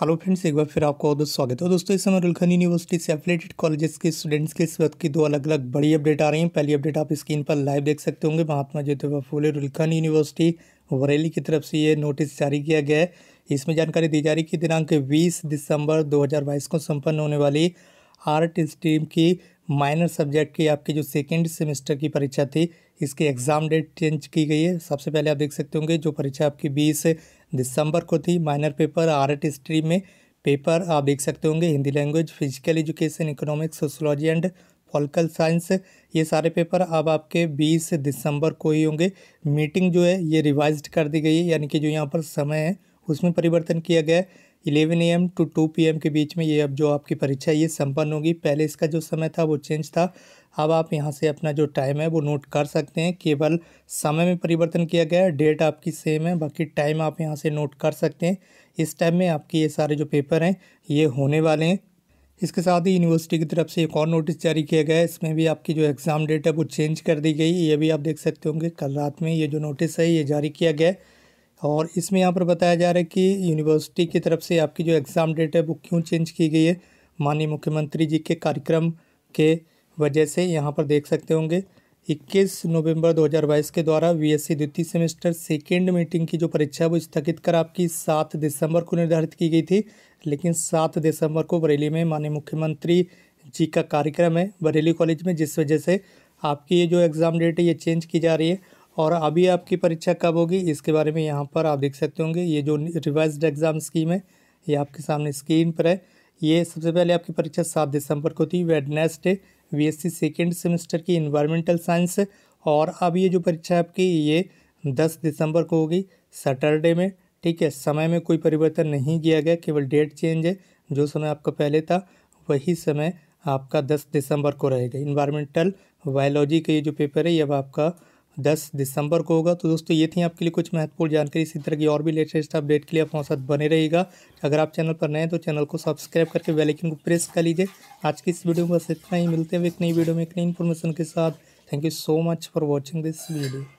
hello friends एक बार फिर आपको बहुत स्वागत है दोस्तों इस समय रुलखन यूनिवर्सिटी से एफिलेटेड कॉलेजेस के स्टूडेंट्स के इस वक्त की दो अलग अलग बड़ी अपडेट आ रही हैं पहली अपडेट आप स्क्रीन पर लाइव देख सकते होंगे महात्मा ज्योतिबा फूले रुलखन यूनिवर्सिटी वरेली की तरफ से ये नोटिस जारी किया गया है इसमें जानकारी दी जा रही है कि दिनांक बीस दिसंबर दो को सम्पन्न होने वाली आर्ट स्ट्रीम की माइनर सब्जेक्ट की आपकी जो सेकेंड सेमेस्टर की परीक्षा थी इसकी एग्ज़ाम डेट चेंज की गई है सबसे पहले आप देख सकते होंगे जो परीक्षा आपकी बीस दिसंबर को थी माइनर पेपर आर्ट हिस्ट्री में पेपर आप देख सकते होंगे Hindi language physical education economics sociology and political science ये सारे पेपर अब आपके 20 दिसंबर को ही होंगे मीटिंग जो है ये रिवाइज कर दी गई है यानी कि जो यहाँ पर समय है उसमें परिवर्तन किया गया है eleven M to two M के बीच में ये अब जो आपकी परीक्षा है ये संपन्न होगी पहले इसका जो समय था वो चेंज था अब आप यहाँ से अपना जो टाइम है वो नोट कर सकते हैं केवल समय में परिवर्तन किया गया है डेट आपकी सेम है बाकी टाइम आप यहाँ से नोट कर सकते हैं इस टाइम में आपके ये सारे जो पेपर हैं ये होने वाले हैं इसके साथ ही यूनिवर्सिटी की तरफ से एक और नोटिस जारी किया गया है इसमें भी आपकी जो एग्ज़ाम डेट है वो चेंज कर दी गई ये भी आप देख सकते होंगे कल रात में ये जो नोटिस है ये जारी किया गया है और इसमें यहाँ पर बताया जा रहा है कि यूनिवर्सिटी की तरफ से आपकी जो एग्ज़ाम डेट है वो क्यों चेंज की गई है माननीय मुख्यमंत्री जी के कार्यक्रम के वजह से यहाँ पर देख सकते होंगे 21 नवंबर 2022 के द्वारा वीएससी द्वितीय सेमेस्टर सेकेंड मीटिंग की जो परीक्षा है वो स्थगित कर आपकी सात दिसंबर को निर्धारित की गई थी लेकिन सात दिसंबर को बरेली में माननीय मुख्यमंत्री जी का कार्यक्रम है बरेली कॉलेज में जिस वजह से आपकी ये जो एग्ज़ाम डेट है ये चेंज की जा रही है और अभी आपकी परीक्षा कब होगी इसके बारे में यहाँ पर आप देख सकते होंगे ये जो रिवाइज एग्ज़ाम स्कीम है ये आपके सामने स्क्रीन पर है ये सबसे पहले आपकी परीक्षा सात दिसंबर को थी Wednesday V S second semester की इन्वायरमेंटल साइंस और अब ये जो परीक्षा आपकी ये दस दिसंबर को होगी सैटरडे में ठीक है समय में कोई परिवर्तन नहीं किया गया केवल डेट चेंज है जो समय आपका पहले था वही समय आपका दस दिसंबर को रहेगा इन्वायरमेंटल बायोलॉजी का ये जो पेपर है ये अब आपका दस दिसंबर को होगा तो दोस्तों ये थी आपके लिए कुछ महत्वपूर्ण जानकारी इसी तरह की और भी लेटेस्ट अपडेट के लिए आप हमारे साथ बने रहेगा अगर आप चैनल पर नए हैं तो चैनल को सब्सक्राइब करके बेलाइकन को प्रेस कर लीजिए आज की इस वीडियो में बस इतना ही मिलते हैं एक नई वीडियो में एक नई इन्फॉर्मेशन के साथ thank you so much for watching this video